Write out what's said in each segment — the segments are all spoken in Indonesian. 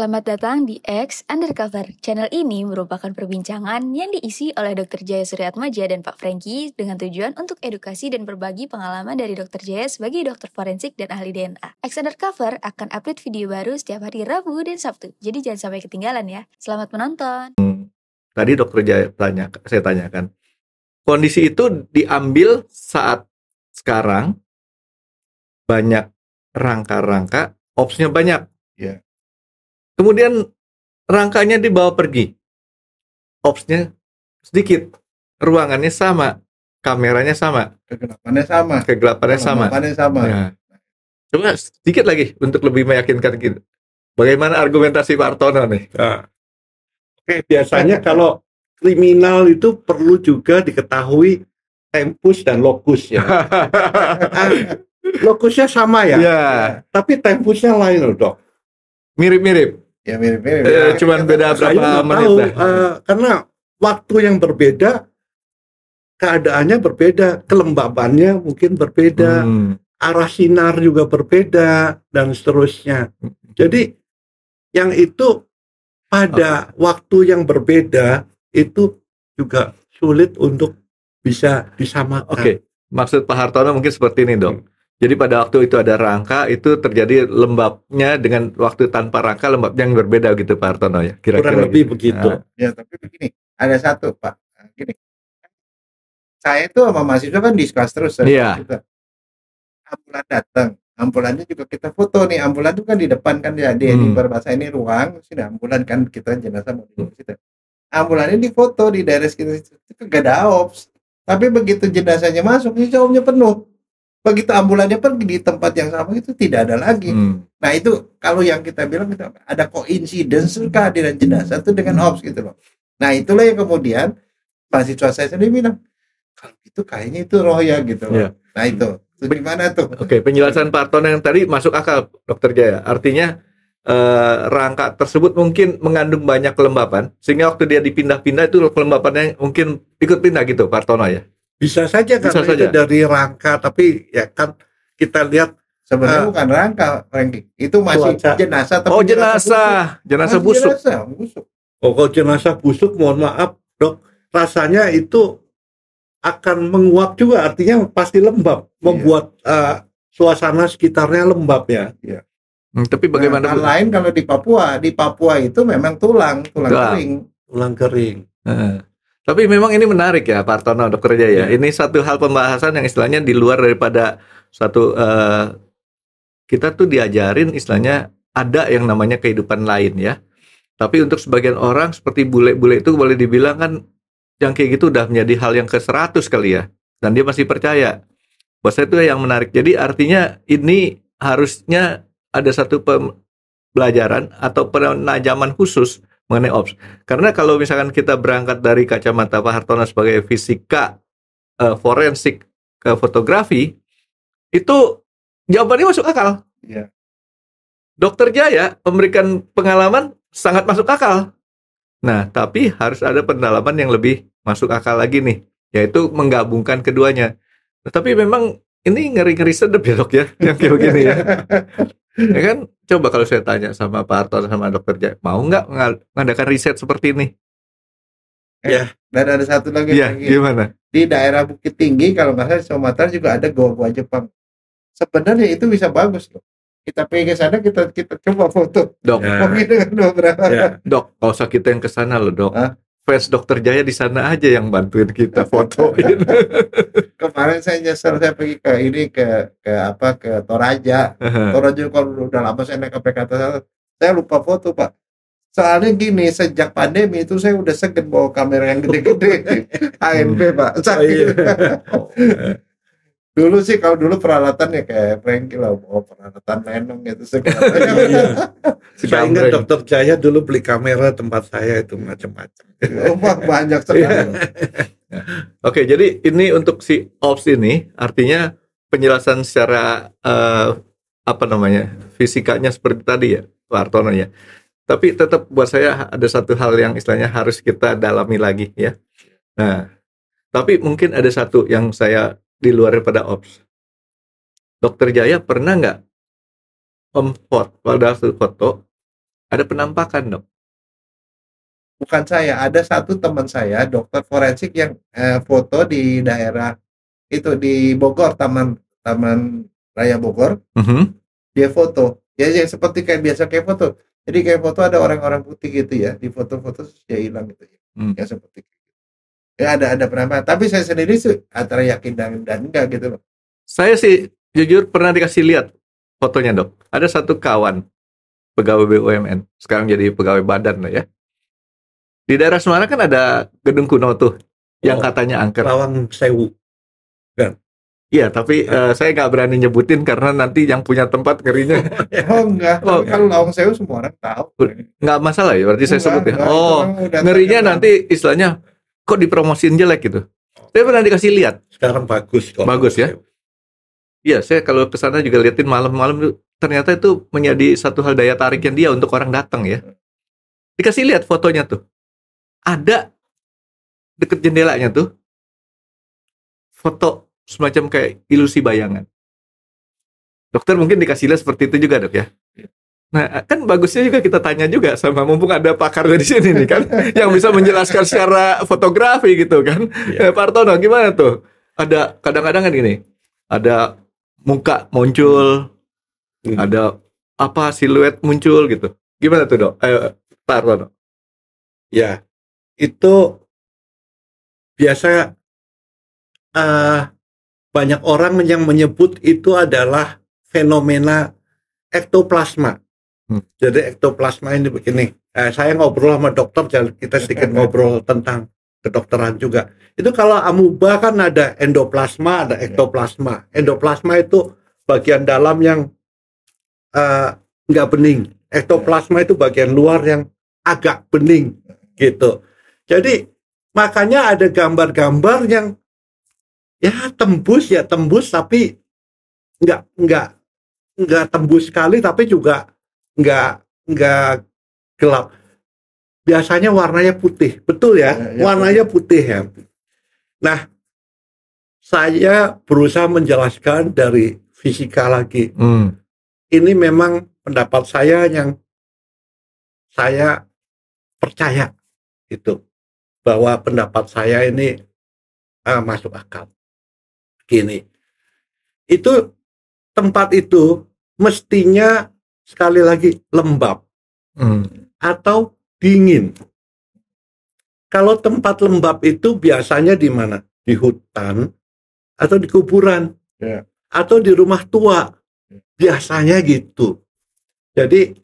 Selamat datang di X Undercover. Channel ini merupakan perbincangan yang diisi oleh Dr. Jaya Suryatmaja dan Pak Franky dengan tujuan untuk edukasi dan berbagi pengalaman dari Dr. Jaya sebagai dokter forensik dan ahli DNA. X Undercover akan update video baru setiap hari Rabu dan Sabtu, jadi jangan sampai ketinggalan ya. Selamat menonton. Hmm, tadi Dr. Jaya tanya, saya tanyakan, kondisi itu diambil saat sekarang banyak rangka-rangka, opsinya banyak. Yeah Kemudian rangkanya dibawa pergi. Opsnya sedikit, ruangannya sama, kameranya sama, kegelapannya sama, kegelapannya sama, kegelapannya sama. Ya. Coba sedikit lagi untuk lebih meyakinkan gitu. Bagaimana argumentasi Pak Artono nih? Nah. Oke, biasanya eh. kalau kriminal itu perlu juga diketahui tempus dan lokus ya. lokusnya sama ya, ya. tapi tempusnya lain loh dok. Mirip-mirip ya mirip-mirip. ya, eh, cuman beda nah, berapa menit tahu, Uh, karena waktu yang berbeda, keadaannya berbeda, kelembabannya mungkin berbeda, hmm. arah sinar juga berbeda dan seterusnya. Hmm. Jadi yang itu pada oh. waktu yang berbeda itu juga sulit untuk bisa disamakan. Oke, okay. maksud Pak Hartono mungkin seperti ini dong. Hmm jadi pada waktu itu ada rangka, itu terjadi lembabnya dengan waktu tanpa rangka lembabnya yang berbeda gitu Pak Hartono ya. Kira -kira Kurang gitu. lebih gitu. begitu. Nah. Ya tapi begini, ada satu Pak. Eh, gini, saya itu sama mahasiswa kan diskus terus. Iya. Yeah. Ambulan datang, ambulannya juga kita foto nih. Ambulan itu kan di depan kan ya di hmm. berbahasa ini ruang, sudah ambulan kan kita jenazah mau hmm. kita. Ambulannya di foto di daerah kita itu gak Tapi begitu jenazahnya masuk, ini jawabnya penuh begitu ambulannya pergi di tempat yang sama itu tidak ada lagi. Hmm. Nah itu kalau yang kita bilang kita ada coincidence kehadiran jenazah itu dengan hmm. hoax gitu loh. Nah itulah yang kemudian mahasiswa saya sendiri bilang kalau itu kayaknya itu roh ya gitu loh. Yeah. Nah itu gimana tuh? Oke okay, penjelasan Pak Arton yang tadi masuk akal Dokter Jaya. Artinya eh, rangka tersebut mungkin mengandung banyak kelembapan sehingga waktu dia dipindah-pindah itu kelembapannya mungkin ikut pindah gitu Pak Artono ya. Bisa saja Bisa karena saja. itu dari rangka, tapi ya kan kita lihat sebenarnya uh, bukan rangka, ranking Itu masih cuaca. jenazah. Tapi oh jenazah, jenazah busuk. Jenazah Oh kalau jenazah busuk, mohon maaf dok, rasanya itu akan menguap juga, artinya pasti lembab, iya. membuat uh, suasana sekitarnya lembab ya. iya. Hmm, tapi nah, bagaimana? Nah, lain kalau di Papua, di Papua itu memang tulang, tulang, tulang. kering. Tulang kering. Uh. Tapi memang ini menarik ya Pak Artono untuk kerja ya. Iya. Ini satu hal pembahasan yang istilahnya di luar daripada satu uh, kita tuh diajarin istilahnya ada yang namanya kehidupan lain ya. Tapi untuk sebagian orang seperti bule-bule itu boleh dibilang kan yang kayak gitu udah menjadi hal yang ke-100 kali ya. Dan dia masih percaya. Bahasa itu yang menarik. Jadi artinya ini harusnya ada satu pembelajaran atau penajaman khusus mengenai ops. Karena kalau misalkan kita berangkat dari kacamata Pak Hartono sebagai fisika uh, forensik ke eh, fotografi, itu jawabannya masuk akal. Yeah. Dokter Jaya memberikan pengalaman sangat masuk akal. Nah, tapi harus ada pendalaman yang lebih masuk akal lagi nih, yaitu menggabungkan keduanya. Nah, tapi memang ini ngeri-ngeri sedep ya dok ya, yang kayak begini ya. ya kan Coba kalau saya tanya sama Pak Harto sama dokter Jack, mau nggak mengadakan riset seperti ini? Eh, ya. Dan ada satu lagi. Ya, lagi. gimana? Di daerah Bukit Tinggi, kalau nggak salah Sumatera juga ada goa-goa Jepang. Sebenarnya itu bisa bagus loh. Kita pergi ke sana, kita kita coba foto. Dok. Ya. dengan beberapa. Ya. Dok, kalau usah kita yang ke sana loh, dok. Hah? fans Dokter Jaya di sana aja yang bantuin kita fotoin. Kemarin saya nyesel saya pergi ke ini ke ke apa ke Toraja. Toraja kalau udah lama saya naik ke PKT saya lupa foto pak. Soalnya gini, sejak pandemi itu saya udah segen bawa kamera yang gede-gede. ANP, Pak. Oh, iya. Oh, iya dulu sih kalau dulu peralatannya kayak Franky lah oh, peralatan lenong gitu segala. saya ingat dokter Jaya dulu beli kamera tempat saya itu macam-macam oh, banyak sekali iya. oke jadi ini untuk si ops ini artinya penjelasan secara uh, apa namanya fisikanya seperti tadi ya Wartono ya tapi tetap buat saya ada satu hal yang istilahnya harus kita dalami lagi ya nah tapi mungkin ada satu yang saya di luar daripada ops. Dokter Jaya pernah nggak om foto, pada hasil foto ada penampakan dok? Bukan saya, ada satu teman saya dokter forensik yang eh, foto di daerah itu di Bogor Taman Taman Raya Bogor. Mm -hmm. Dia foto, ya, ya seperti kayak biasa kayak foto. Jadi kayak foto ada orang-orang putih gitu ya, di foto-foto dia hilang gitu ya. Hmm. Ya seperti ya ada ada penambahan tapi saya sendiri sih antara yakin dan, dan enggak gitu loh saya sih jujur pernah dikasih lihat fotonya dok ada satu kawan pegawai BUMN sekarang jadi pegawai badan lah ya di daerah Semarang kan ada gedung kuno tuh yang oh, katanya angker Lawang Sewu kan Iya, tapi nah. uh, saya nggak berani nyebutin karena nanti yang punya tempat ngerinya. oh enggak, oh, tapi kalau Lawang Sewu semua orang tahu. Nggak masalah ya, berarti enggak, saya sebutin. Ya? Enggak, oh, ngerinya nanti istilahnya kok dipromosin jelek gitu saya pernah dikasih lihat sekarang kan bagus kok bagus ya iya saya kalau kesana juga liatin malam-malam ternyata itu menjadi satu hal daya tarik yang dia untuk orang datang ya dikasih lihat fotonya tuh ada deket jendelanya tuh foto semacam kayak ilusi bayangan dokter mungkin dikasih lihat seperti itu juga dok ya Nah, kan bagusnya juga kita tanya juga sama mumpung ada pakar di sini nih kan yang bisa menjelaskan secara fotografi gitu kan. Ya. Eh, Pak Artono gimana tuh? Ada kadang-kadang kan gini, ada muka muncul, hmm. ada apa siluet muncul gitu. Gimana tuh, Dok? Eh, Pak Artono. Ya, itu biasa uh, banyak orang yang menyebut itu adalah fenomena ektoplasma Hmm. Jadi ektoplasma ini begini. Eh, saya ngobrol sama dokter, kita sedikit ngobrol tentang kedokteran juga. Itu kalau amuba kan ada endoplasma, ada iya. ektoplasma. Endoplasma itu bagian dalam yang eh, nggak uh, bening. Ektoplasma itu bagian luar yang agak bening gitu. Jadi makanya ada gambar-gambar yang ya tembus ya tembus tapi nggak nggak nggak tembus sekali tapi juga nggak nggak gelap biasanya warnanya putih betul ya, ya, ya warnanya putih ya nah saya berusaha menjelaskan dari fisika lagi hmm. ini memang pendapat saya yang saya percaya itu bahwa pendapat saya ini uh, masuk akal gini itu tempat itu mestinya sekali lagi lembab hmm. atau dingin. Kalau tempat lembab itu biasanya di mana? Di hutan atau di kuburan yeah. atau di rumah tua. Ya. Biasanya gitu. Jadi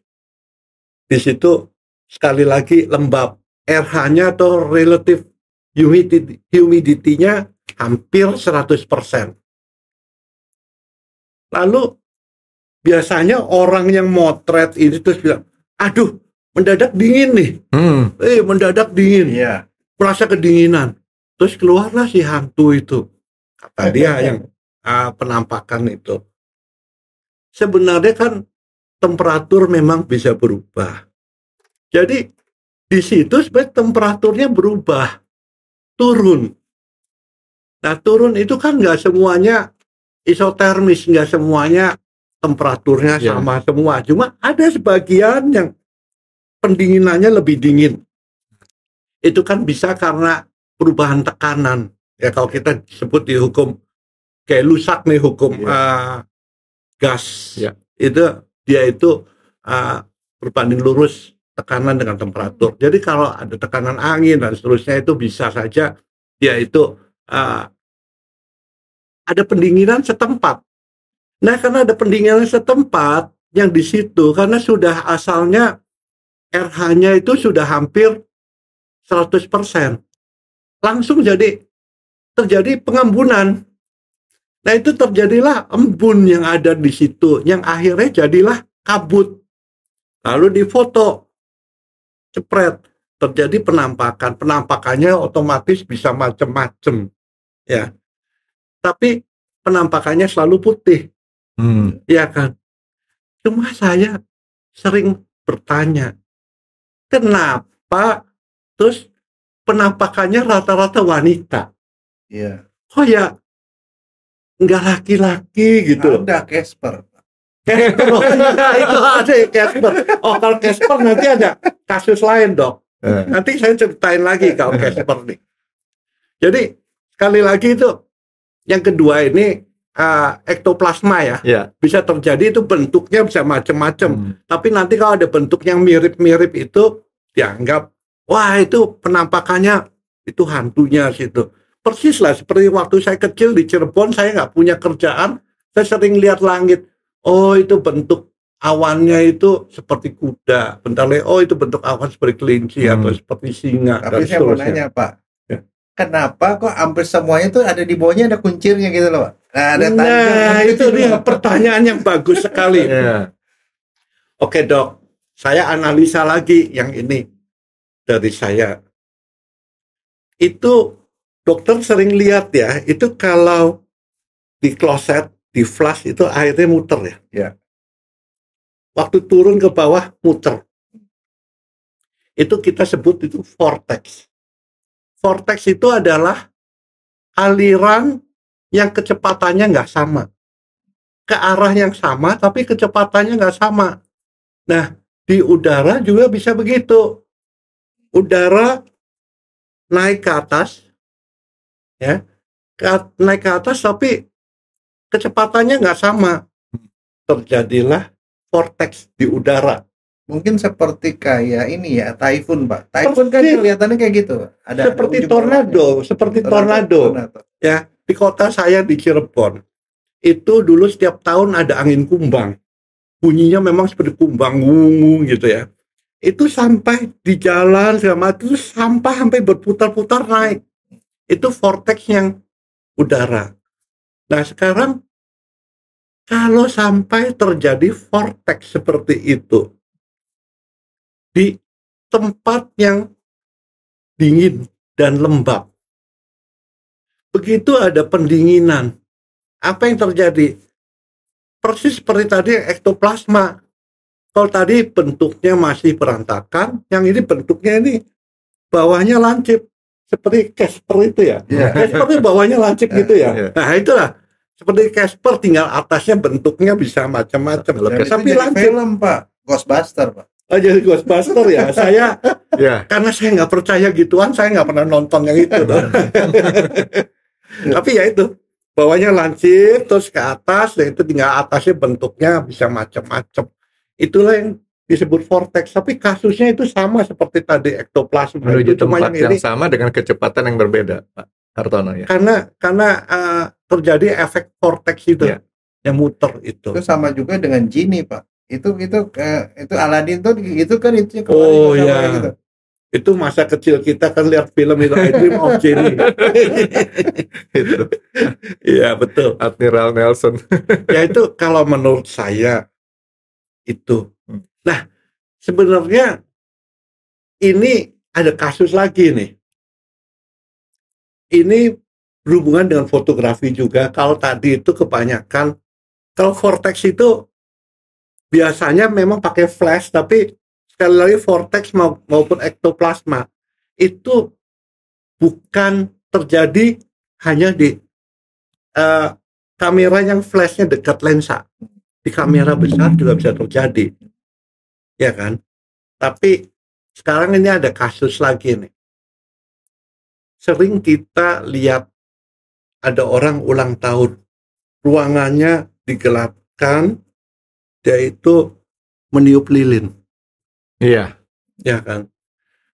di situ sekali lagi lembab. RH-nya atau relative humidity, humidity-nya hampir 100%. Lalu biasanya orang yang motret ini terus bilang, aduh mendadak dingin nih, hmm. eh mendadak dingin, ya. merasa kedinginan, terus keluarlah si hantu itu, kata dia yang uh, penampakan itu. Sebenarnya kan temperatur memang bisa berubah. Jadi di situ sebenarnya temperaturnya berubah, turun. Nah turun itu kan nggak semuanya isotermis, nggak semuanya temperaturnya yeah. sama semua. Cuma ada sebagian yang pendinginannya lebih dingin. Itu kan bisa karena perubahan tekanan. Ya kalau kita sebut di hukum kayak lusak nih hukum yeah. Iya. uh, gas yeah. itu dia itu uh, berbanding lurus tekanan dengan temperatur. Jadi kalau ada tekanan angin dan seterusnya itu bisa saja dia itu uh, ada pendinginan setempat Nah, karena ada pendinginan setempat yang di situ, karena sudah asalnya RH-nya itu sudah hampir 100%. Langsung jadi terjadi pengembunan. Nah, itu terjadilah embun yang ada di situ, yang akhirnya jadilah kabut. Lalu difoto, cepret, terjadi penampakan. Penampakannya otomatis bisa macam-macam. ya. Tapi penampakannya selalu putih. Hmm. Ya kan? Cuma saya sering bertanya, kenapa terus penampakannya rata-rata wanita? Iya. Yeah. Oh ya, nggak laki-laki gitu. Ada Casper. Casper, oh, iya, itu ada Casper. Oh kalau Casper nanti ada kasus lain dok, eh. Nanti saya ceritain lagi kalau eh. Casper nih. Jadi sekali lagi itu yang kedua ini uh, eh, ektoplasma ya. Yeah. Bisa terjadi itu bentuknya bisa macam-macam. Hmm. Tapi nanti kalau ada bentuk yang mirip-mirip itu dianggap wah itu penampakannya itu hantunya situ. Persis lah seperti waktu saya kecil di Cirebon saya nggak punya kerjaan, saya sering lihat langit. Oh itu bentuk awannya itu seperti kuda. Bentar lagi, oh itu bentuk awan seperti kelinci hmm. atau seperti singa. Tapi saya mau nanya Pak, kenapa kok hampir semuanya tuh ada di bawahnya ada kuncirnya gitu loh Nah, ada Nah, itu dia pertanyaan yang bagus sekali. ya. Oke, Dok. Saya analisa lagi yang ini dari saya. Itu dokter sering lihat ya, itu kalau di kloset, di flash itu airnya muter ya. ya. Waktu turun ke bawah muter. Itu kita sebut itu vortex vortex itu adalah aliran yang kecepatannya nggak sama. Ke arah yang sama, tapi kecepatannya nggak sama. Nah, di udara juga bisa begitu. Udara naik ke atas, ya, naik ke atas, tapi kecepatannya nggak sama. Terjadilah vortex di udara mungkin seperti kayak ini ya typhoon pak typhoon kan kelihatannya kayak gitu ada seperti ada tornado ya. seperti tornado, tornado. ya di kota saya di Cirebon itu dulu setiap tahun ada angin kumbang bunyinya memang seperti kumbang -wung gitu ya itu sampai di jalan segala itu sampah sampai berputar-putar naik itu vortex yang udara nah sekarang kalau sampai terjadi vortex seperti itu di tempat yang dingin dan lembab. Begitu ada pendinginan, apa yang terjadi? Persis seperti tadi ektoplasma. Kalau tadi bentuknya masih berantakan, yang ini bentuknya ini bawahnya lancip. Seperti Casper itu ya. Yeah. Casper itu bawahnya lancip gitu ya. Iya. Nah itulah seperti Casper tinggal atasnya bentuknya bisa macam-macam. Tapi lancip. Film Pak, Ghostbuster Pak. Oh jadi Ghostbuster ya, saya ya. karena saya nggak percaya gituan, saya nggak pernah nonton yang itu. Tapi ya itu bawahnya lancip terus ke atas dan itu tinggal atasnya bentuknya bisa macam-macam. Itulah yang disebut vortex. Tapi kasusnya itu sama seperti tadi ektoplasma. Menuju itu tempat yang, yang sama dengan kecepatan yang berbeda, Pak Hartono ya. Karena karena uh, terjadi efek vortex itu ya. yang muter itu. Itu sama juga dengan Gini, Pak itu itu uh, itu Aladin tuh itu kan itu oh ya gitu. itu masa kecil kita kan lihat film itu I Dream of Genie itu iya betul Admiral Nelson ya itu kalau menurut saya itu hmm. nah sebenarnya ini ada kasus lagi nih ini berhubungan dengan fotografi juga kalau tadi itu kebanyakan kalau vortex itu biasanya memang pakai flash tapi sekali lagi vortex maupun ektoplasma itu bukan terjadi hanya di uh, kamera yang flashnya dekat lensa di kamera besar juga bisa terjadi ya kan tapi sekarang ini ada kasus lagi nih sering kita lihat ada orang ulang tahun ruangannya digelapkan yaitu meniup lilin. Iya. Ya kan?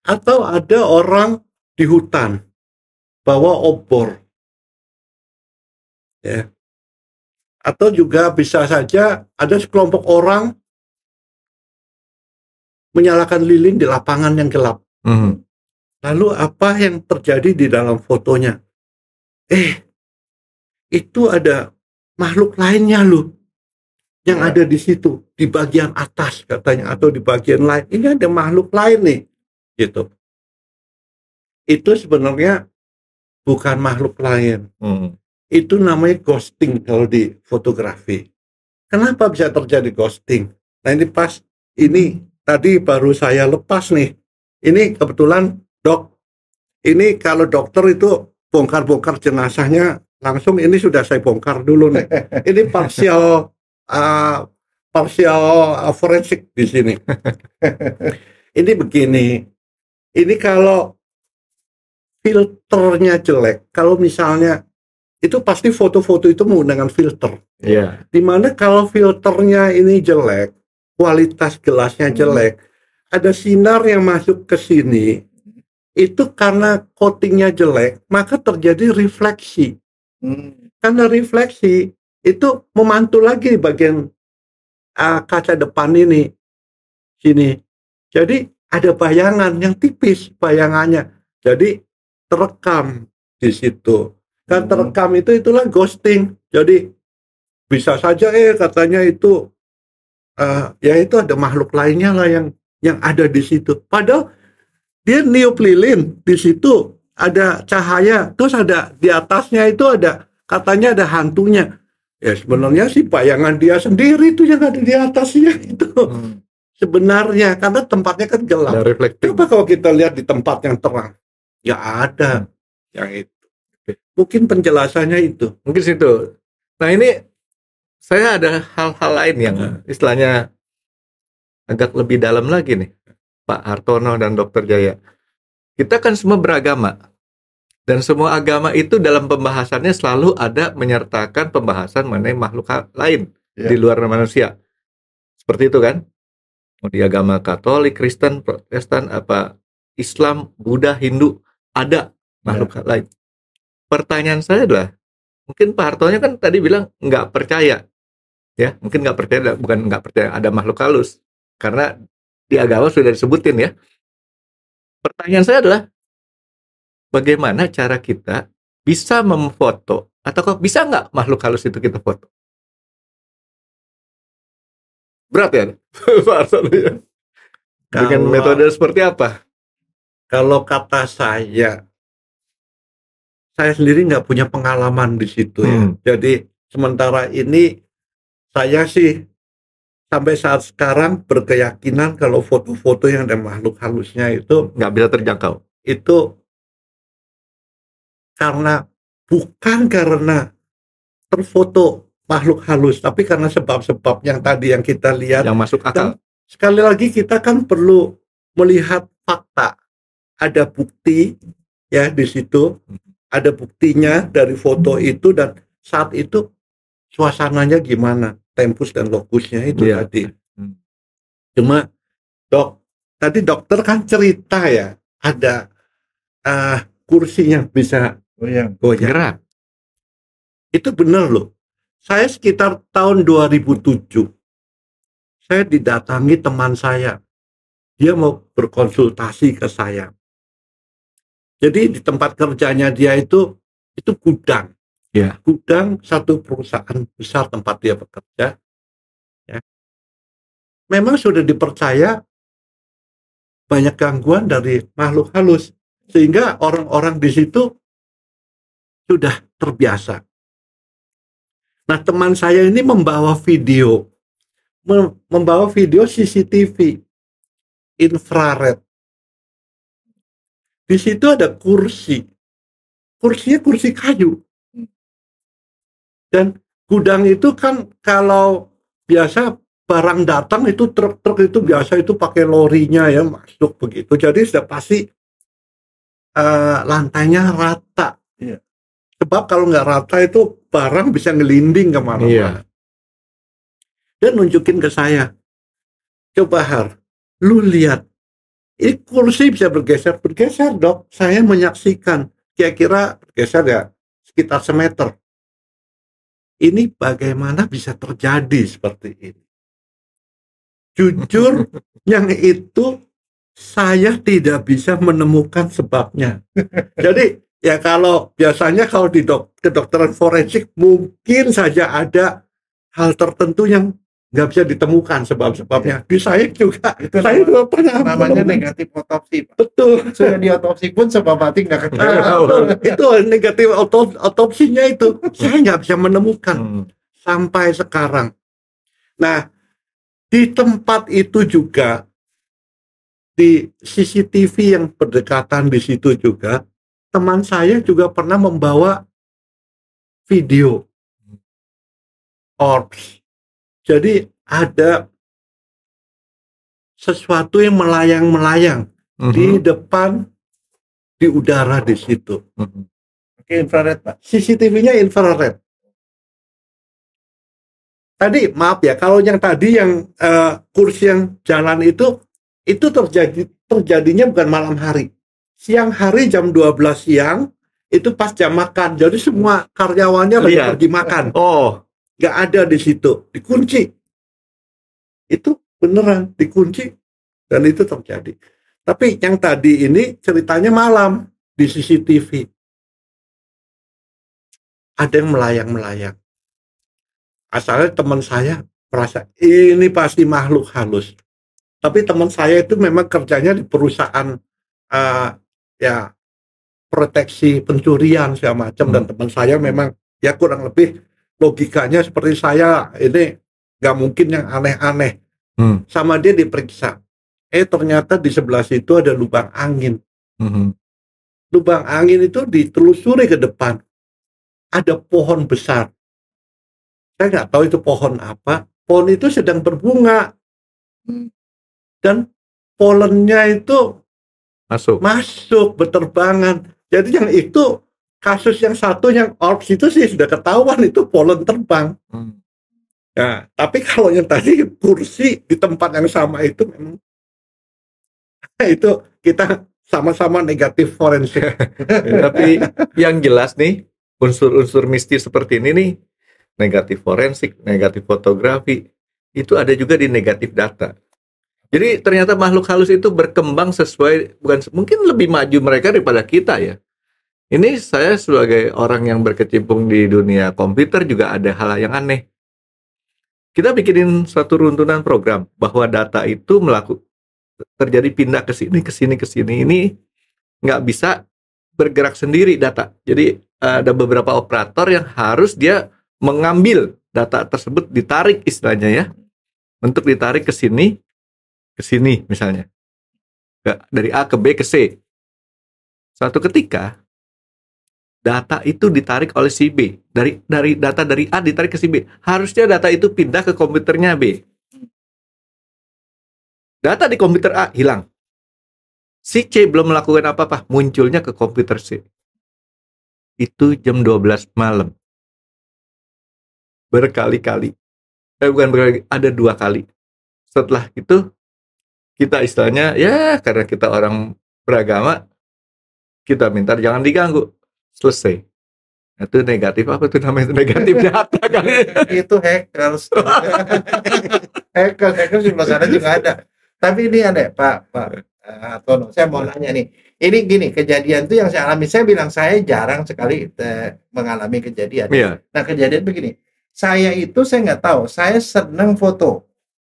Atau ada orang di hutan bawa obor. Ya. Atau juga bisa saja ada sekelompok orang menyalakan lilin di lapangan yang gelap. Mm -hmm. Lalu apa yang terjadi di dalam fotonya? Eh, itu ada makhluk lainnya loh yang ya. ada di situ di bagian atas katanya atau di bagian lain ini ada makhluk lain nih gitu itu sebenarnya bukan makhluk lain hmm. itu namanya ghosting kalau di fotografi kenapa bisa terjadi ghosting nah ini pas ini tadi baru saya lepas nih ini kebetulan dok ini kalau dokter itu bongkar-bongkar jenazahnya langsung ini sudah saya bongkar dulu nih ini parsial parsial eh, uh, eh, forensik di sini. ini begini, ini kalau filternya jelek, kalau misalnya itu pasti foto-foto itu menggunakan filter. Yeah. Dimana kalau filternya ini jelek, kualitas gelasnya hmm. jelek, mm. ada sinar yang masuk ke sini, itu karena coatingnya jelek, maka terjadi refleksi. Mm. Karena refleksi, itu memantul lagi di bagian uh, kaca depan ini sini jadi ada bayangan yang tipis bayangannya jadi terekam di situ kan terekam itu itulah ghosting jadi bisa saja eh katanya itu uh, ya itu ada makhluk lainnya lah yang yang ada di situ padahal dia niup lilin di situ ada cahaya terus ada di atasnya itu ada katanya ada hantunya Ya sebenarnya sih bayangan dia sendiri itu yang ada di atasnya hmm. itu. Hmm. Sebenarnya karena tempatnya kan gelap. Ya, Coba kalau kita lihat di tempat yang terang, ya ada hmm. yang itu. Mungkin penjelasannya itu. Mungkin situ. Nah ini saya ada hal-hal lain yang hmm. istilahnya agak lebih dalam lagi nih, Pak Hartono dan Dokter Jaya. Kita kan semua beragama, dan semua agama itu dalam pembahasannya selalu ada menyertakan pembahasan mengenai makhluk lain yeah. di luar manusia. Seperti itu kan? Oh, di agama Katolik, Kristen, Protestan, apa Islam, Buddha, Hindu, ada makhluk yeah. lain. Pertanyaan saya adalah, mungkin Pak Hartonya kan tadi bilang nggak percaya, ya mungkin nggak percaya, bukan nggak percaya ada makhluk halus, karena di agama sudah disebutin ya. Pertanyaan saya adalah bagaimana cara kita bisa memfoto atau kok bisa nggak makhluk halus itu kita foto? Berat ya, Pak ya? Dengan metode seperti apa? Kalau kata saya, saya sendiri nggak punya pengalaman di situ ya. Hmm. Jadi sementara ini saya sih sampai saat sekarang berkeyakinan kalau foto-foto yang ada makhluk halusnya itu nggak bisa terjangkau. Itu karena bukan karena terfoto makhluk halus, tapi karena sebab-sebab yang tadi yang kita lihat yang masuk akal. sekali lagi kita kan perlu melihat fakta. Ada bukti ya di situ, ada buktinya dari foto itu dan saat itu suasananya gimana, tempus dan lokusnya itu yeah. tadi. Hmm. Cuma dok, tadi dokter kan cerita ya, ada uh, kursi bisa goyang oh, goyang oh, gerak itu benar loh saya sekitar tahun 2007 saya didatangi teman saya dia mau berkonsultasi ke saya jadi di tempat kerjanya dia itu itu gudang ya. gudang satu perusahaan besar tempat dia bekerja ya. memang sudah dipercaya banyak gangguan dari makhluk halus sehingga orang-orang di situ sudah terbiasa. Nah, teman saya ini membawa video, membawa video CCTV, infrared. Di situ ada kursi, kursinya kursi kayu. Dan gudang itu kan kalau biasa barang datang itu truk-truk itu biasa itu pakai lorinya ya masuk begitu. Jadi sudah pasti uh, lantainya rata Sebab kalau nggak rata itu barang bisa ngelinding kemana-mana. Iya. Dan nunjukin ke saya, coba Har, lu lihat, ini kursi bisa bergeser, bergeser dok. Saya menyaksikan, kira-kira bergeser ya sekitar semeter. Ini bagaimana bisa terjadi seperti ini? Jujur, yang itu saya tidak bisa menemukan sebabnya. Jadi Ya kalau biasanya kalau di dok kedokteran forensik mungkin saja ada hal tertentu yang nggak bisa ditemukan sebab-sebabnya. Iya. Di saya juga, itu saya juga pernah. Namanya negatif otopsi. Pak. Betul. Sudah diotopsi pun sebab mati nggak ketahuan. Iya, itu negatif otopsinya itu saya nggak bisa menemukan hmm. sampai sekarang. Nah, di tempat itu juga di CCTV yang berdekatan di situ juga teman saya juga pernah membawa video orbs. Jadi ada sesuatu yang melayang-melayang uh-huh. di mm-hmm. depan di udara di situ. Uh-huh. Oke, infrared, Pak. CCTV-nya infrared. Tadi maaf ya, kalau yang tadi yang uh, kursi yang jalan itu itu terjadi terjadinya bukan malam hari siang hari jam 12 siang itu pas jam makan. Jadi semua karyawannya lagi iya. pergi makan. Oh, nggak ada di situ, dikunci. Itu beneran dikunci dan itu terjadi. Tapi yang tadi ini ceritanya malam di CCTV. Ada yang melayang-melayang. Asalnya teman saya merasa ini pasti makhluk halus. Tapi teman saya itu memang kerjanya di perusahaan uh, ya proteksi pencurian segala macam hmm. dan teman saya memang ya kurang lebih logikanya seperti saya ini nggak mungkin yang aneh-aneh hmm. sama dia diperiksa eh ternyata di sebelah situ ada lubang angin hmm. lubang angin itu ditelusuri ke depan ada pohon besar saya nggak tahu itu pohon apa pohon itu sedang berbunga hmm. dan polennya itu masuk masuk berterbangan jadi yang itu kasus yang satu yang orbs itu sih sudah ketahuan itu polen terbang hmm. nah tapi kalau yang tadi kursi di tempat yang sama itu memang itu kita sama-sama negatif forensik ya, tapi yang jelas nih unsur-unsur mistis seperti ini nih negatif forensik negatif fotografi itu ada juga di negatif data jadi ternyata makhluk halus itu berkembang sesuai bukan mungkin lebih maju mereka daripada kita ya. Ini saya sebagai orang yang berkecimpung di dunia komputer juga ada hal yang aneh. Kita bikinin satu runtunan program bahwa data itu melakukan terjadi pindah ke sini ke sini ke sini ini nggak bisa bergerak sendiri data. Jadi ada beberapa operator yang harus dia mengambil data tersebut ditarik istilahnya ya untuk ditarik ke sini ke sini misalnya. dari A ke B ke C. Suatu ketika data itu ditarik oleh si B. Dari dari data dari A ditarik ke si B. Harusnya data itu pindah ke komputernya B. Data di komputer A hilang. Si C belum melakukan apa-apa, munculnya ke komputer C. Itu jam 12 malam. Berkali-kali. Eh bukan berkali, ada dua kali. Setelah itu kita istilahnya ya karena kita orang beragama kita minta jangan diganggu selesai itu negatif apa tuh namanya itu negatif data kan? itu hackers hackers hackers di sana juga ada tapi ini ada pak pak uh, eh, Tono saya mau iya. nanya nih ini gini kejadian tuh yang saya alami saya bilang saya jarang sekali te, eh, mengalami kejadian iya. nah kejadian begini saya itu saya nggak tahu saya senang foto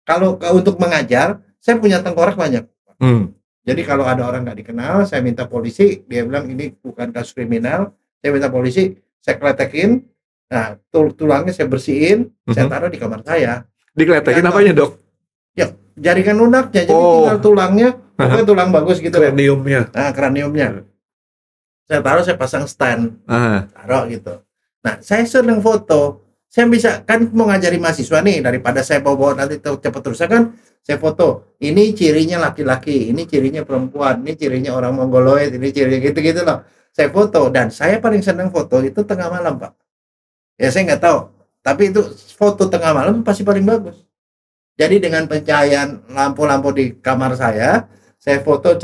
kalau untuk mengajar saya punya tengkorak banyak hmm. jadi kalau ada orang nggak dikenal saya minta polisi dia bilang ini bukan kasus kriminal saya minta polisi saya kletekin nah tul tulangnya saya bersihin hmm. saya taruh di kamar saya dikletekin nah, apa ya dok ya jaringan lunaknya jadi oh. tinggal tulangnya -huh. tulang bagus gitu kraniumnya nah kraniumnya hmm. saya taruh saya pasang stand -huh. taruh gitu nah saya sering foto saya bisa kan mau ngajari mahasiswa nih daripada saya bawa-bawa nanti cepat terus kan saya foto ini cirinya laki-laki ini cirinya perempuan ini cirinya orang mongoloid ini cirinya gitu-gitu loh saya foto dan saya paling senang foto itu tengah malam pak ya saya nggak tahu tapi itu foto tengah malam pasti paling bagus jadi dengan pencahayaan lampu-lampu di kamar saya saya foto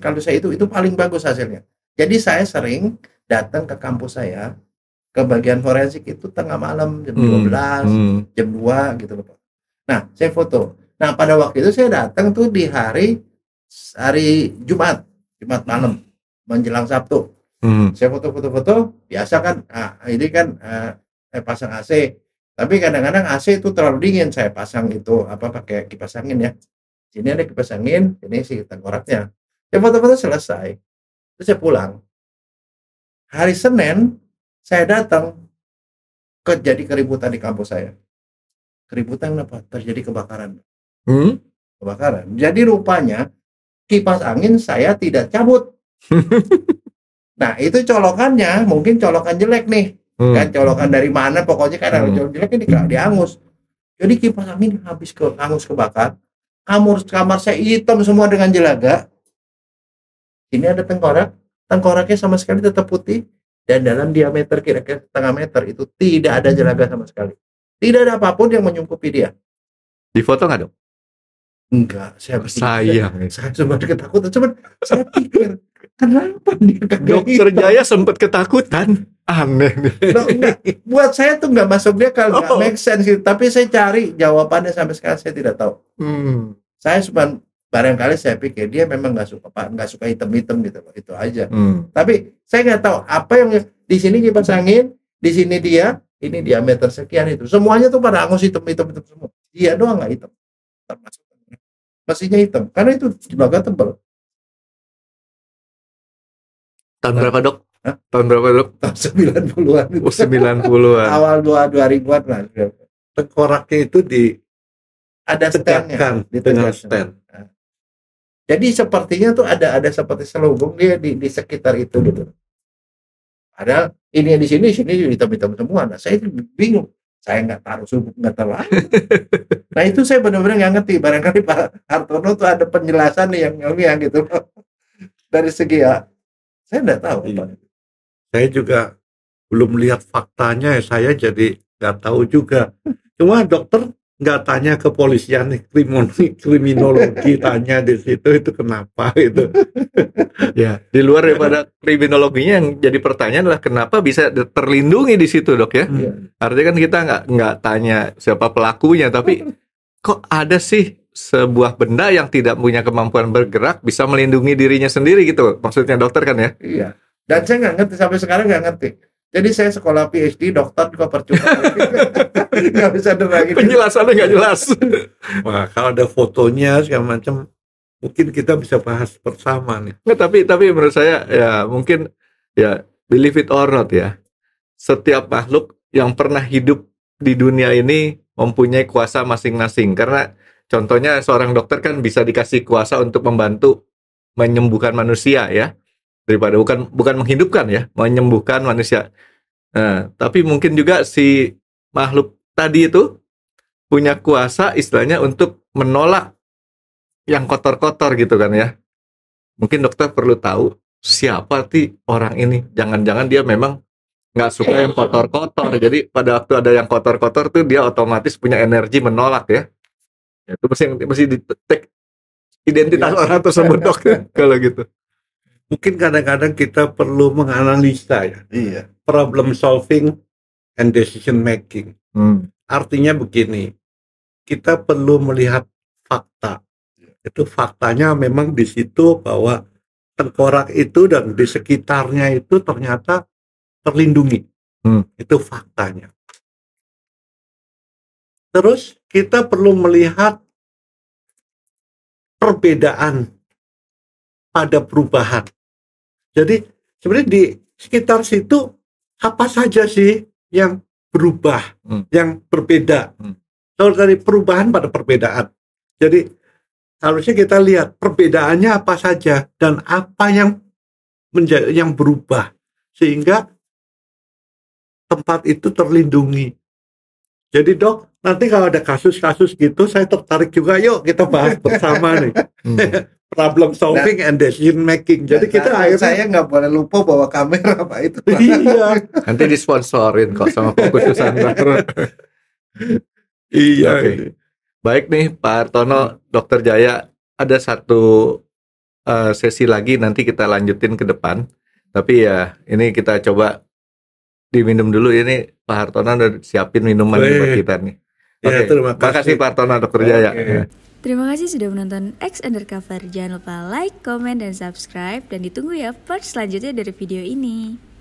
kalau saya itu itu paling bagus hasilnya jadi saya sering datang ke kampus saya ke bagian forensik itu tengah malam jam hmm. 12, hmm. jam 2 gitu loh Pak. Nah, saya foto. Nah, pada waktu itu saya datang tuh di hari hari Jumat, Jumat malam menjelang Sabtu. Hmm. Saya foto-foto-foto, biasa kan nah, ini kan eh, saya eh, pasang AC. Tapi kadang-kadang AC itu terlalu dingin, saya pasang itu apa pakai kipas angin ya. Sini ada kipas angin, ini sih tengkoraknya. Saya foto-foto selesai. Terus saya pulang. Hari Senin saya datang terjadi keributan di kampus saya. Keributan apa? Terjadi kebakaran. Hmm? Kebakaran. Jadi rupanya kipas angin saya tidak cabut. nah itu colokannya mungkin colokan jelek nih. Hmm. Kan colokan dari mana pokoknya kan hmm. colokan ini di, diangus. Jadi kipas angin habis ke angus kebakar. Kamar kamar saya hitam semua dengan jelaga. Ini ada tengkorak. Tengkoraknya sama sekali tetap putih dan dalam diameter kira-kira setengah meter itu tidak ada jelaga sama sekali. Tidak ada apapun yang menyungkupi dia. Di foto nggak dong? Enggak, saya pasti. sayang. Saya sempat ketakutan, cuman saya pikir kenapa dia kagak Dokter gitu? Jaya sempat ketakutan. Aneh nih. No, Buat saya tuh nggak masuk dia kalau nggak oh. make sense gitu. Tapi saya cari jawabannya sampai sekarang saya tidak tahu. Hmm. Saya cuma barangkali saya pikir dia memang nggak suka pak nggak suka hitam-hitam gitu loh itu aja hmm. tapi saya nggak tahu apa yang di sini kipas angin di sini dia ini diameter sekian itu semuanya tuh pada angus hitam-hitam itu semua dia doang nggak hitam termasuk mestinya hitam karena itu jebaknya tebal tahun berapa dok Hah? tahun berapa dok tahun 90-an itu. oh 90-an awal ribu an lah tekoraknya itu di ada stand di tengah stand. Nah. Jadi sepertinya tuh ada ada seperti selubung dia di, di sekitar itu gitu. Ada ini di sini sini hitam-hitam semua. Nah, saya bingung. Saya nggak taruh subuh nggak telat nah itu saya benar-benar nggak ngerti. Barangkali Pak Hartono tuh ada penjelasan nih yang ilmiah gitu loh. Dari segi ya, saya nggak tahu. Iya. Saya juga belum lihat faktanya. Ya. Saya jadi nggak tahu juga. Cuma dokter nggak tanya ke polisian kepolisian kriminologi tanya di situ itu kenapa itu ya di luar daripada kriminologinya yang jadi pertanyaan adalah kenapa bisa terlindungi di situ dok ya hmm. artinya kan kita nggak nggak tanya siapa pelakunya tapi kok ada sih sebuah benda yang tidak punya kemampuan bergerak bisa melindungi dirinya sendiri gitu maksudnya dokter kan ya iya dan saya nggak ngerti sampai sekarang nggak ngerti jadi saya sekolah PhD, dokter juga percuma. gak bisa nerangin. Penjelasannya nggak jelas. Wah, kalau ada fotonya segala macam, mungkin kita bisa bahas bersama nih. Nggak, tapi tapi menurut saya ya mungkin ya believe it or not ya. Setiap makhluk yang pernah hidup di dunia ini mempunyai kuasa masing-masing. Karena contohnya seorang dokter kan bisa dikasih kuasa untuk membantu menyembuhkan manusia ya daripada bukan bukan menghidupkan ya menyembuhkan manusia nah, tapi mungkin juga si makhluk tadi itu punya kuasa istilahnya untuk menolak yang kotor-kotor gitu kan ya mungkin dokter perlu tahu siapa sih orang ini jangan-jangan dia memang nggak suka yang kotor-kotor jadi pada waktu ada yang kotor-kotor tuh dia otomatis punya energi menolak ya, ya itu mesti mesti di take identitas ya. orang tersebut dok kalau gitu mungkin kadang-kadang kita perlu menganalisa ya iya. problem solving and decision making hmm. artinya begini kita perlu melihat fakta iya. itu faktanya memang di situ bahwa tengkorak itu dan di sekitarnya itu ternyata terlindungi hmm. itu faktanya terus kita perlu melihat perbedaan pada perubahan jadi sebenarnya di sekitar situ apa saja sih yang berubah, hmm. yang berbeda. Hmm. Kalau dari perubahan pada perbedaan. Jadi harusnya kita lihat perbedaannya apa saja dan apa yang menjadi yang berubah sehingga tempat itu terlindungi. Jadi dok, nanti kalau ada kasus-kasus gitu, saya tertarik juga. Yuk kita bahas bersama nih. Hmm. problem nah, solving nah, and decision making. Jadi nah, kita nah, akhirnya saya nggak boleh lupa bawa kamera apa itu. Iya. Nanti disponsorin kok sama fokus Nusantara. iya. Okay. Iya. Baik nih Pak Hartono, Dokter Jaya ada satu uh, sesi lagi nanti kita lanjutin ke depan. Tapi ya ini kita coba diminum dulu ini Pak Hartono udah siapin minuman buat kita nih. Iya, Oke, okay. ya, terima kasih. Makasih Pak Hartono Dokter Jaya. Okay. Ya. Terima kasih sudah menonton X Undercover. Jangan lupa like, comment, dan subscribe. Dan ditunggu ya part selanjutnya dari video ini.